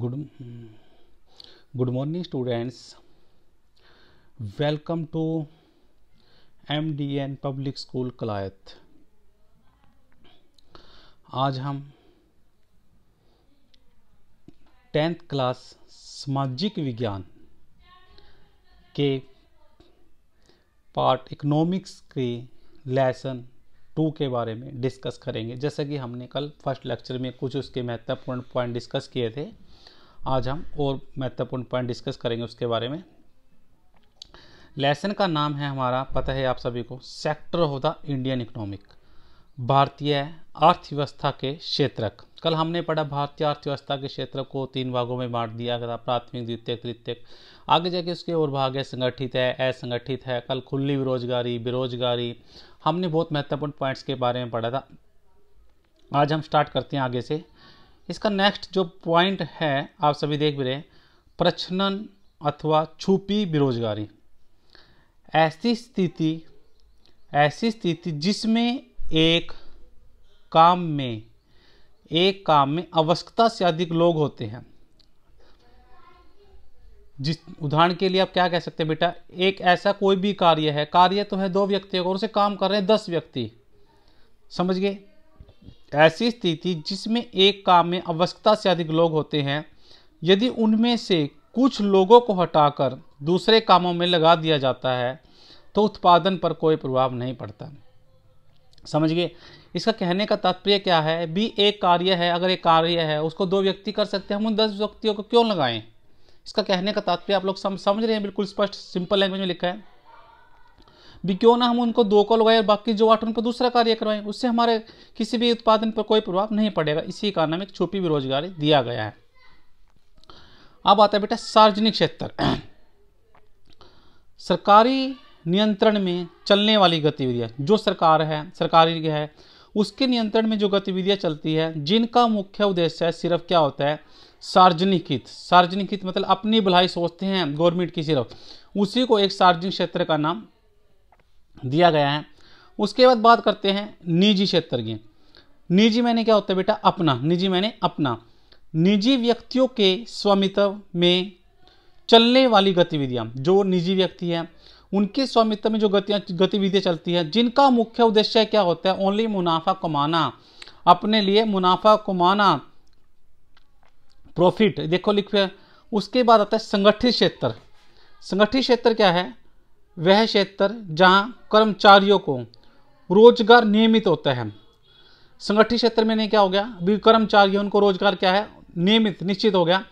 good good morning students welcome to M D N public school Kalayat आज हम tenth class सामाजिक विज्ञान के पार्ट इकोनॉमिक्स के लेसन टू के बारे में डिस्कस करेंगे जैसा कि हमने कल फर्स्ट लेक्चर में कुछ उसके महत्वपूर्ण पॉइंट डिस्कस किए थे आज हम और महत्वपूर्ण पॉइंट डिस्कस करेंगे उसके बारे में लेसन का नाम है हमारा पता है आप सभी को sector of the Indian economic भारतीय अर्थव्यवस्था के क्षेत्रक कल हमने पढ़ा भारतीय अर्थव्यवस्था के क्षेत्र को तीन भागों में बांट दिया गया प्राथमिक द्वितीय तृतीय आगे जाके उसके और भाग है संगठित है असंगठित है कल खुली बेरोजगारी बेरोजगारी हमने बहुत महत्वपूर्ण पॉइंट्स के बारे में पढ़ा था आज हम स्टार्ट करते हैं आगे से इसका नेक्स्ट जो पॉइंट है आप सभी देख भी रहे प्रच्छनन अथवा छुपी बेरोजगारी ऐसी स्थिति ऐसी स्थिति जिसमें एक काम में एक काम में आवश्यकता से अधिक लोग होते हैं जिस उदाहरण के लिए आप क्या कह सकते हैं बेटा एक ऐसा कोई भी कार्य है कार्य तो है दो व्यक्ति और उसे काम कर रहे हैं दस व्यक्ति समझ गए ऐसी स्थिति जिसमें एक काम में आवश्यकता से अधिक लोग होते हैं यदि उनमें से कुछ लोगों को हटाकर दूसरे कामों में लगा दिया जाता है तो उत्पादन पर कोई प्रभाव नहीं पड़ता समझिए इसका कहने का तात्पर्य क्या है भी एक कार्य है अगर एक कार्य है उसको दो व्यक्ति कर सकते हैं हम उन दस व्यक्तियों को क्यों लगाएं इसका कहने का तात्पर्य आप लोग समझ रहे हैं बिल्कुल स्पष्ट सिंपल लैंग्वेज में लिखा है भी क्यों ना हम उनको दो को लगाए और बाकी जो आठ उन पर दूसरा कार्य करवाएं उससे हमारे किसी भी उत्पादन पर कोई प्रभाव नहीं पड़ेगा इसी कारण नाम छुपी बेरोजगारी दिया गया है अब आता है बेटा सार्वजनिक क्षेत्र सरकारी नियंत्रण में चलने वाली गतिविधियाँ जो सरकार है सरकारी है उसके नियंत्रण में जो गतिविधियाँ चलती है जिनका मुख्य उद्देश्य है सिर्फ क्या होता है सार्वजनिक हित सार्वजनिक हित मतलब अपनी भलाई सोचते हैं गवर्नमेंट की सिर्फ उसी को एक सार्वजनिक क्षेत्र का नाम दिया गया है उसके बाद बात करते हैं निजी क्षेत्र की निजी मैंने क्या होता है बेटा अपना निजी मैंने अपना निजी व्यक्तियों के स्वामित्व में चलने वाली गतिविधियां जो निजी व्यक्ति हैं उनके स्वामित्व में जो गतियां गतिविधियाँ चलती हैं जिनका मुख्य उद्देश्य क्या होता है ओनली मुनाफा कमाना अपने लिए मुनाफा कमाना प्रॉफिट देखो लिख उसके बाद आता है संगठित क्षेत्र संगठित क्षेत्र क्या है वह क्षेत्र जहाँ कर्मचारियों को रोजगार नियमित होता है संगठित क्षेत्र में नहीं क्या हो गया अभी कर्मचारी उनको रोजगार क्या है नियमित निश्चित हो गया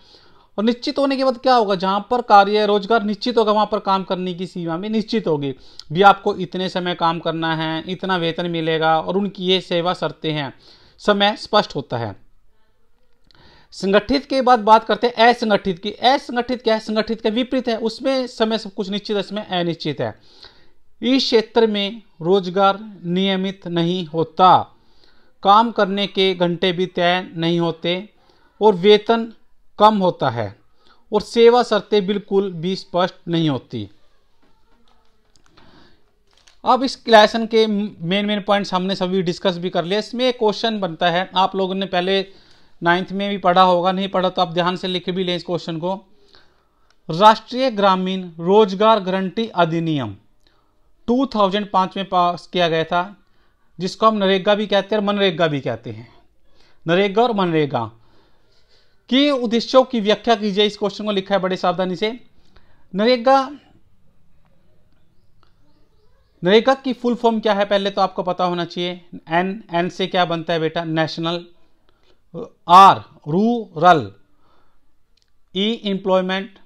और निश्चित होने के बाद क्या होगा जहाँ पर कार्य रोजगार निश्चित होगा वहाँ पर काम करने की सीमा में निश्चित होगी भी आपको इतने समय काम करना है इतना वेतन मिलेगा और उनकी ये सेवा शर्तें हैं समय स्पष्ट होता है संगठित के बाद बात करते हैं असंगठित की असंगठित क्या है संगठित का विपरीत है उसमें समय सब कुछ निश्चित है इसमें अनिश्चित है इस क्षेत्र में रोजगार नियमित नहीं होता काम करने के घंटे भी तय नहीं होते और वेतन कम होता है और सेवा शर्तें बिल्कुल भी स्पष्ट नहीं होती अब इस क्लासन के मेन मेन पॉइंट्स हमने सभी डिस्कस भी कर लिए इसमें एक क्वेश्चन बनता है आप लोगों ने पहले नाइन्थ में भी पढ़ा होगा नहीं पढ़ा तो आप ध्यान से लिख भी लें इस क्वेश्चन को राष्ट्रीय ग्रामीण रोजगार गारंटी अधिनियम 2005 में पास किया गया था जिसको हम नरेगा भी कहते हैं मनरेगा भी कहते हैं नरेगा और मनरेगा के उद्देश्यों की व्याख्या कीजिए इस क्वेश्चन को लिखा है बड़े सावधानी से नरेगा नरेगा की फुल फॉर्म क्या है पहले तो आपको पता होना चाहिए एन एन से क्या बनता है बेटा national R rural E employment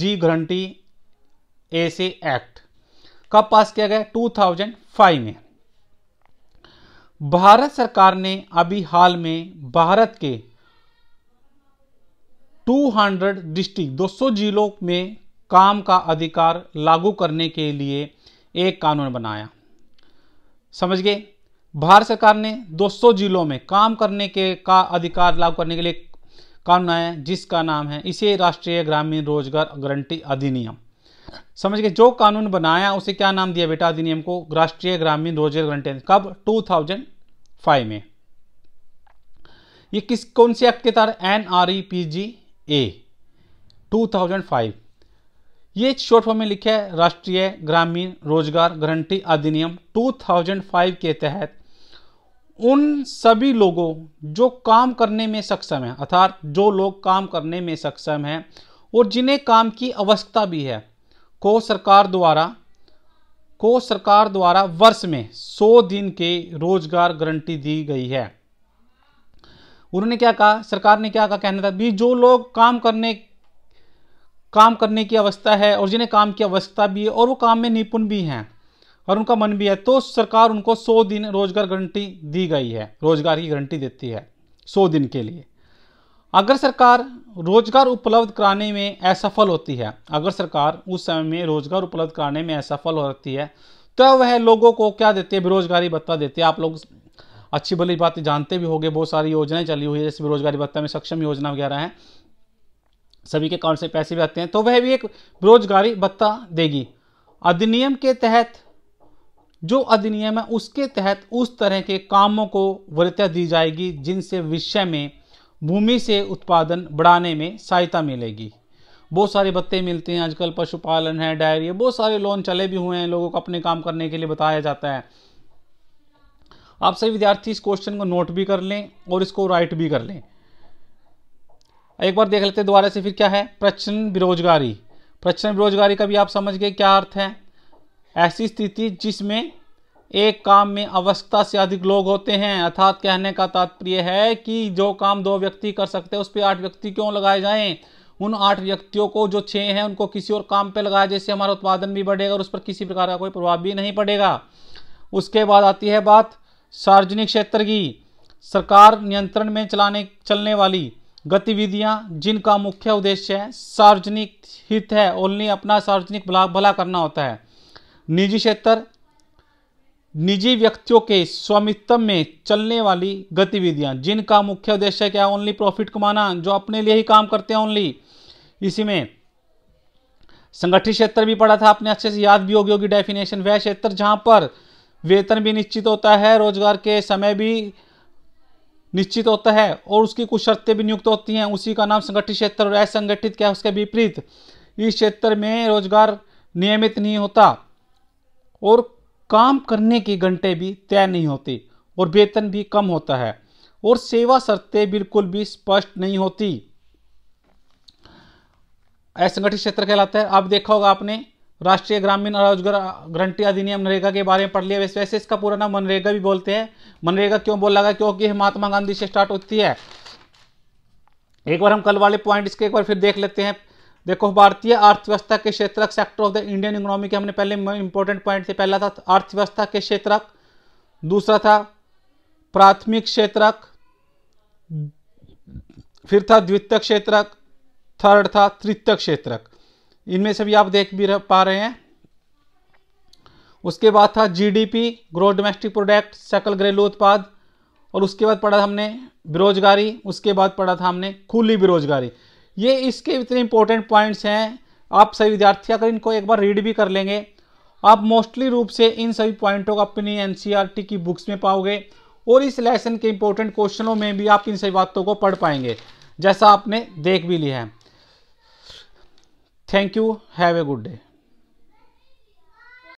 G guarantee A से एक्ट कब पास किया गया 2005 में भारत सरकार ने अभी हाल में भारत के 200 डिस्ट्रिक्ट 200 जिलों में काम का अधिकार लागू करने के लिए एक कानून बनाया समझ गए भारत सरकार ने 200 जिलों में काम करने के का अधिकार लागू करने के लिए कानून आया जिसका नाम है इसे राष्ट्रीय ग्रामीण रोजगार गारंटी अधिनियम समझ गए जो कानून बनाया उसे क्या नाम दिया बेटा अधिनियम को राष्ट्रीय ग्रामीण रोजगार गारंटी कब 2005 में ये किस कौन से एक्ट के तहत N R E P G A two ये शॉर्ट फॉर्म में लिखा है राष्ट्रीय ग्रामीण रोजगार गारंटी अधिनियम 2005 के तहत उन सभी लोगों जो काम करने में सक्षम है अर्थात जो लोग काम करने में सक्षम हैं और जिन्हें काम की आवश्यकता भी है को सरकार द्वारा को सरकार द्वारा वर्ष में 100 दिन के रोजगार गारंटी दी गई है उन्होंने क्या कहा सरकार ने क्या कहा कहना था भी जो लोग काम करने काम करने की अवस्था है और जिन्हें काम की अवस्था भी है और वो काम में निपुण भी हैं और उनका मन भी है तो सरकार उनको सौ दिन रोजगार गारंटी दी गई है रोजगार की गारंटी देती है सौ दिन के लिए अगर सरकार रोजगार उपलब्ध कराने में असफल होती है अगर सरकार उस समय में रोजगार उपलब्ध कराने में असफल होती है तो वह लोगों को क्या देती है बेरोजगारी भत्ता देती है आप लोग अच्छी भली बातें जानते भी होंगे बहुत सारी योजनाएं चली हुई है जैसे बेरोजगारी भत्ता में सक्षम योजना वगैरह है सभी के अकाउंट से पैसे भी आते हैं तो वह भी एक बेरोजगारी भत्ता देगी अधिनियम के तहत जो अधिनियम है उसके तहत उस तरह के कामों को वरीता दी जाएगी जिनसे विषय में भूमि से उत्पादन बढ़ाने में सहायता मिलेगी बहुत सारे भत्ते मिलते हैं आजकल पशुपालन है डायरी है बहुत सारे लोन चले भी हुए हैं लोगों को अपने काम करने के लिए बताया जाता है आप सभी विद्यार्थी इस क्वेश्चन को नोट भी कर लें और इसको राइट भी कर लें एक बार देख लेते दोबारा से फिर क्या है प्रचलन बेरोजगारी प्रचलन बेरोजगारी का भी आप समझ गए क्या अर्थ है ऐसी स्थिति जिसमें एक काम में अवस्था से अधिक लोग होते हैं अर्थात कहने का तात्पर्य है कि जो काम दो व्यक्ति कर सकते हैं उस पर आठ व्यक्ति क्यों लगाए जाएं उन आठ व्यक्तियों को जो छः हैं उनको किसी और काम पे लगाया जैसे हमारा उत्पादन भी बढ़ेगा और उस पर किसी प्रकार का कोई प्रभाव भी नहीं पड़ेगा उसके बाद आती है बात सार्वजनिक क्षेत्र की सरकार नियंत्रण में चलाने चलने वाली गतिविधियां जिनका मुख्य उद्देश्य सार्वजनिक हित है ओनली अपना सार्वजनिक भला भला करना होता है निजी क्षेत्र निजी व्यक्तियों के स्वामित्व में चलने वाली गतिविधियां जिनका मुख्य उद्देश्य क्या है ओनली प्रॉफिट कमाना जो अपने लिए ही काम करते हैं ओनली इसी में संगठित क्षेत्र भी पढ़ा था आपने अच्छे से याद भी होगी होगी डेफिनेशन वह क्षेत्र जहां पर वेतन भी निश्चित होता है रोजगार के समय भी निश्चित होता है और उसकी कुछ शर्तें भी नियुक्त होती हैं उसी का नाम संगठित क्षेत्र और असंगठित क्या है उसके विपरीत इस क्षेत्र में रोजगार नियमित नहीं होता और काम करने के घंटे भी तय नहीं होते और वेतन भी कम होता है और सेवा शर्तें बिल्कुल भी स्पष्ट नहीं होती असंगठित क्षेत्र कहलाता है अब देखा होगा आपने राष्ट्रीय ग्रामीण रोजगार गारंटी अधिनियम मनरेगा के बारे में पढ़ लिया वैसे वैसे इसका पूरा नाम मनरेगा भी बोलते हैं मनरेगा क्यों बोला गया क्योंकि महात्मा गांधी से स्टार्ट होती है एक बार हम कल वाले पॉइंट इसके एक बार फिर देख लेते हैं देखो भारतीय अर्थव्यवस्था के क्षेत्रक sector of the Indian economy के हमने पहले इंपॉर्टेंट पॉइंट से पहला था अर्थव्यवस्था के क्षेत्रक दूसरा था प्राथमिक क्षेत्रक फिर था द्वितीय क्षेत्रक थर्ड था तृतीय क्षेत्रक इनमें से भी आप देख भी पा रहे हैं उसके बाद था जीडीपी ग्रो डोमेस्टिक प्रोडक्ट सकल घरेलू उत्पाद और उसके बाद पढ़ा था हमने बेरोजगारी उसके बाद पढ़ा था हमने खुली बेरोजगारी ये इसके इतने इंपॉर्टेंट पॉइंट्स हैं आप सभी विद्यार्थी अगर इनको एक बार रीड भी कर लेंगे आप मोस्टली रूप से इन सभी पॉइंटों को अपनी एन e की बुक्स में पाओगे और इस लेसन के इंपॉर्टेंट क्वेश्चनों में भी आप इन सभी बातों को पढ़ पाएंगे जैसा आपने देख भी लिया है thank you have a good day